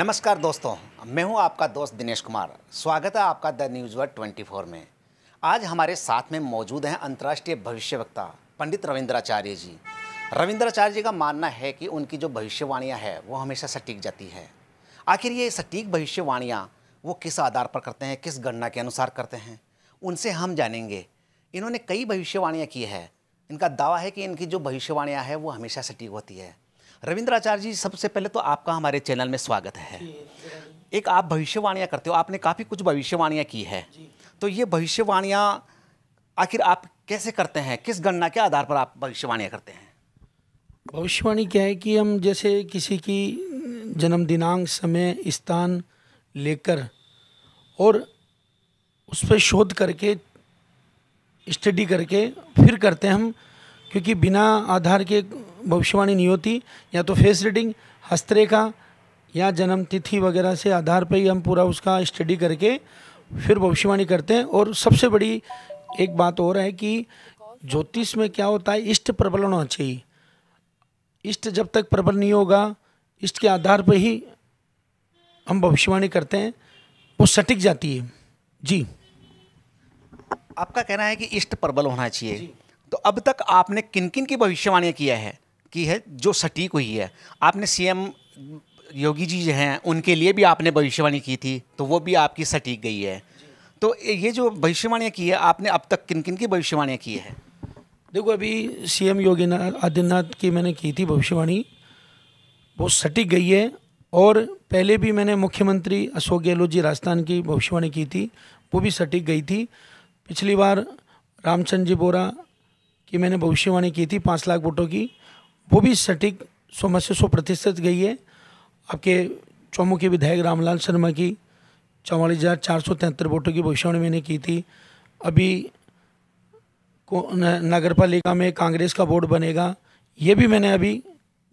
नमस्कार दोस्तों मैं हूं आपका दोस्त दिनेश कुमार स्वागत है आपका द न्यूज़ वर्ल्ड ट्वेंटी में आज हमारे साथ में मौजूद हैं अंतर्राष्ट्रीय भविष्यवक्ता पंडित रविंद्राचार्य जी रविंद्राचार्य जी का मानना है कि उनकी जो भविष्यवाणियाँ है वो हमेशा सटीक जाती है आखिर ये सटीक भविष्यवाणियाँ वो किस आधार पर करते हैं किस गणना के अनुसार करते हैं उनसे हम जानेंगे इन्होंने कई भविष्यवाणियाँ की है इनका दावा है कि इनकी जो भविष्यवाणियाँ है वो हमेशा सटीक होती है रविंद्राचार्य जी सबसे पहले तो आपका हमारे चैनल में स्वागत है एक आप भविष्यवाणियाँ करते हो आपने काफ़ी कुछ भविष्यवाणियाँ की है तो ये भविष्यवाणियाँ आखिर आप कैसे करते हैं किस गणना के आधार पर आप भविष्यवाणियाँ करते हैं भविष्यवाणी क्या है कि हम जैसे किसी की जन्म दिनांक समय स्थान लेकर और उस पर शोध करके स्टडी करके फिर करते हैं हम क्योंकि बिना आधार के भविष्यवाणी नहीं होती या तो फेस रीडिंग हस्तरेखा या जन्म तिथि वगैरह से आधार पर ही हम पूरा उसका स्टडी करके फिर भविष्यवाणी करते हैं और सबसे बड़ी एक बात और है कि ज्योतिष में क्या होता है इष्ट प्रबल होना चाहिए इष्ट जब तक प्रबल नहीं होगा इष्ट के आधार पर ही हम भविष्यवाणी करते हैं वो सटिक जाती है जी आपका कहना है कि इष्ट प्रबल होना चाहिए तो अब तक आपने किन किन की भविष्यवाणी किया है की है जो सटीक हुई है आपने सीएम योगी जी जो हैं उनके लिए भी आपने भविष्यवाणी की थी तो वो भी आपकी सटीक गई है तो ये जो भविष्यवाणियाँ की है आपने अब तक किन किन की भविष्यवाणियाँ की है देखो अभी सीएम योगी आदित्यनाथ की मैंने की थी भविष्यवाणी वो सटीक गई है और पहले भी मैंने मुख्यमंत्री अशोक गहलोत जी राजस्थान की भविष्यवाणी की थी वो भी सटीक गई थी पिछली बार रामचंद्र जी बोरा की मैंने भविष्यवाणी की थी पाँच लाख वोटों की वो भी सटीक सौ में से सौ प्रतिशत गई है आपके चौमू के विधायक रामलाल शर्मा की चौवालीस हज़ार चार सौ तिहत्तर वोटों की भविष्यवाणी मैंने की थी अभी नगर पालिका में कांग्रेस का बोर्ड बनेगा ये भी मैंने अभी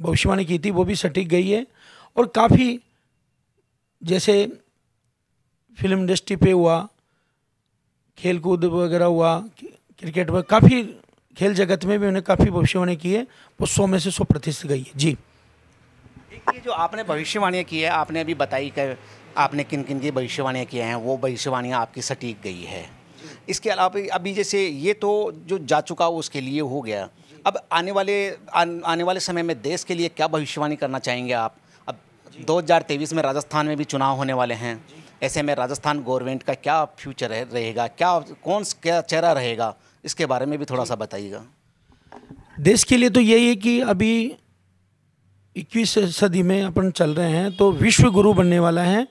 भविष्यवाणी की थी वो भी सटीक गई है और काफ़ी जैसे फिल्म इंडस्ट्री पे हुआ खेलकूद वगैरह हुआ क्रिकेट वगैरह काफ़ी खेल जगत में भी उन्हें काफ़ी भविष्यवाणी की है वो सौ में से सौ प्रतिशत गई है जी ये जो आपने भविष्यवाणियाँ की है आपने अभी बताई कि आपने किन किन की भविष्यवाणियाँ किए हैं वो भविष्यवाणियाँ आपकी सटीक गई है इसके अलावा अभी जैसे ये तो जो जा चुका हो उसके लिए हो गया अब आने वाले आ, आने वाले समय में देश के लिए क्या भविष्यवाणी करना चाहेंगे आप अब 2023 में राजस्थान में भी चुनाव होने वाले हैं ऐसे में राजस्थान गवर्नमेंट का क्या फ्यूचर रहेगा क्या कौन क्या चेहरा रहेगा इसके बारे में भी थोड़ा सा बताइएगा देश के लिए तो यही है कि अभी इक्कीस सदी में अपन चल रहे हैं तो विश्व गुरु बनने वाला है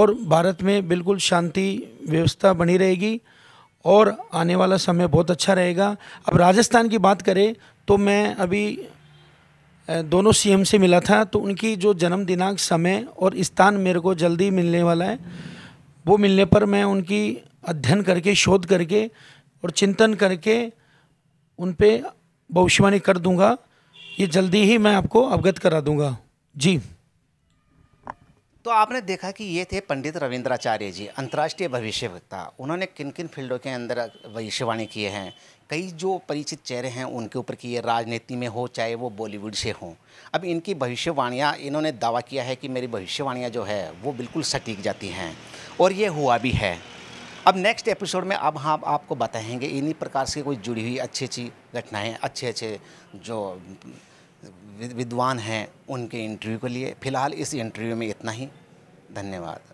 और भारत में बिल्कुल शांति व्यवस्था बनी रहेगी और आने वाला समय बहुत अच्छा रहेगा अब राजस्थान की बात करें तो मैं अभी दोनों सीएम से मिला था तो उनकी जो जन्म दिनांक समय और स्थान मेरे को जल्दी मिलने वाला है वो मिलने पर मैं उनकी अध्ययन करके शोध करके और चिंतन करके उन पर भविष्यवाणी कर दूंगा ये जल्दी ही मैं आपको अवगत करा दूंगा जी तो आपने देखा कि ये थे पंडित रविंद्राचार्य जी अंतर्राष्ट्रीय भविष्यवक्ता उन्होंने किन किन फील्डों के अंदर भविष्यवाणी किए हैं कई जो परिचित चेहरे हैं उनके ऊपर किए राजनीति में हो चाहे वो बॉलीवुड से हों अब इनकी भविष्यवाणियाँ इन्होंने दावा किया है कि मेरी भविष्यवाणियाँ जो है वो बिल्कुल सटीक जाती हैं और ये हुआ भी है अब नेक्स्ट एपिसोड में अब हम आपको बताएंगे इन्हीं प्रकार से कोई जुड़ी हुई अच्छी अच्छी घटनाएँ अच्छे अच्छे जो विद्वान हैं उनके इंटरव्यू के लिए फ़िलहाल इस इंटरव्यू में इतना ही धन्यवाद